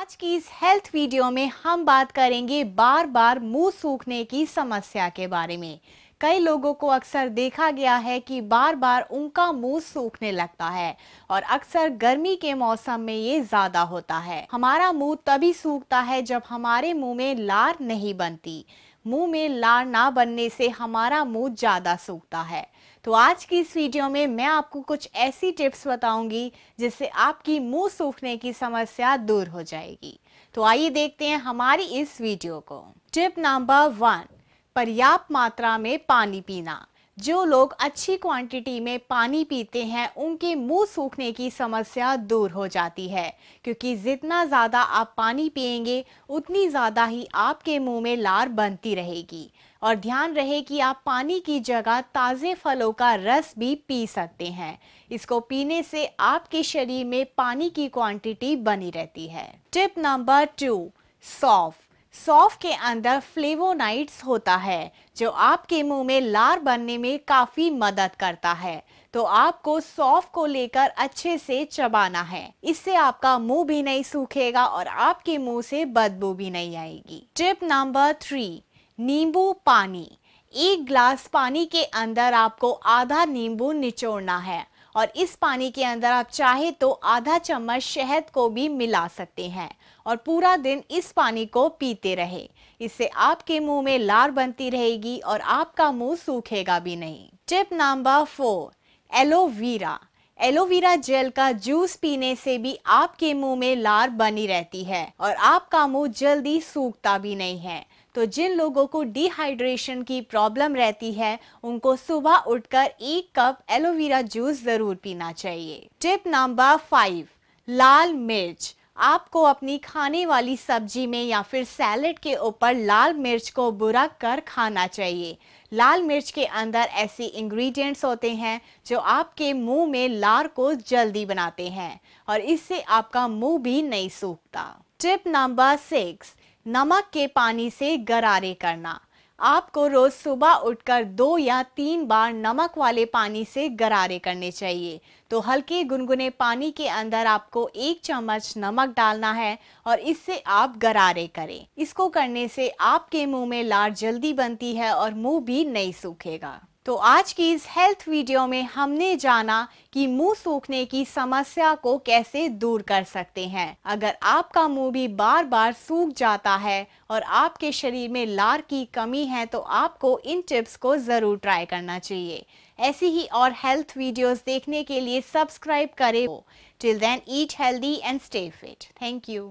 आज की इस हेल्थ वीडियो में हम बात करेंगे बार बार मुंह सूखने की समस्या के बारे में कई लोगों को अक्सर देखा गया है कि बार बार उनका मुंह सूखने लगता है और अक्सर गर्मी के मौसम में ये ज़्यादा होता है हमारा मुंह तभी सूखता है जब हमारे मुंह में लार नहीं बनती मुंह में लार ना बनने से हमारा मुंह ज़्यादा सूखता है तो आज की इस वीडियो में मैं आपको कुछ ऐसी टिप्स बताऊंगी जिससे आपकी मुंह सूखने की समस्या दूर हो जाएगी तो आइए देखते हैं हमारी इस वीडियो को टिप नंबर वन पर्याप्त मात्रा में पानी पीना जो लोग अच्छी क्वांटिटी में पानी पीते हैं उनके मुंह सूखने की समस्या दूर हो जाती है क्योंकि जितना ज़्यादा आप पानी पियेंगे उतनी ज़्यादा ही आपके मुंह में लार बनती रहेगी और ध्यान रहे कि आप पानी की जगह ताज़े फलों का रस भी पी सकते हैं इसको पीने से आपके शरीर में पानी की क्वांटिटी बनी रहती है टिप नंबर टू सॉफ्ट सौफ के अंदर फ्लेवोनाइट्स होता है जो आपके मुंह में लार बनने में काफ़ी मदद करता है तो आपको सौफ को लेकर अच्छे से चबाना है इससे आपका मुंह भी नहीं सूखेगा और आपके मुंह से बदबू भी नहीं आएगी टिप नंबर थ्री नींबू पानी एक ग्लास पानी के अंदर आपको आधा नींबू निचोड़ना है और इस पानी के अंदर आप चाहे तो आधा चम्मच शहद को भी मिला सकते हैं और पूरा दिन इस पानी को पीते रहे इससे आपके मुंह में लार बनती रहेगी और आपका मुंह सूखेगा भी नहीं tip number four aloe vera aloe vera gel का जूस पीने से भी आपके मुंह में लार बनी रहती है और आपका मुंह जल्दी सूखता भी नहीं है तो जिन लोगों को डिहाइड्रेशन की प्रॉब्लम रहती है उनको सुबह उठकर एक कप एलोवेरा जूस ज़रूर पीना चाहिए टिप नंबर फाइव लाल मिर्च आपको अपनी खाने वाली सब्जी में या फिर सैलड के ऊपर लाल मिर्च को बुरा कर खाना चाहिए लाल मिर्च के अंदर ऐसे इंग्रेडिएंट्स होते हैं जो आपके मुंह में लार को जल्दी बनाते हैं और इससे आपका मुंह भी नहीं सूखता टिप नंबर सिक्स नमक के पानी से गरारे करना आपको रोज सुबह उठकर दो या तीन बार नमक वाले पानी से गरारे करने चाहिए तो हल्के गुनगुने पानी के अंदर आपको एक चम्मच नमक डालना है और इससे आप गरारे करें इसको करने से आपके मुंह में लार जल्दी बनती है और मुंह भी नहीं सूखेगा तो आज की इस हेल्थ वीडियो में हमने जाना कि मुंह सूखने की समस्या को कैसे दूर कर सकते हैं अगर आपका मुंह भी बार बार सूख जाता है और आपके शरीर में लार की कमी है तो आपको इन टिप्स को ज़रूर ट्राई करना चाहिए ऐसी ही और हेल्थ वीडियोस देखने के लिए सब्सक्राइब करें till then eat healthy and stay fit thank you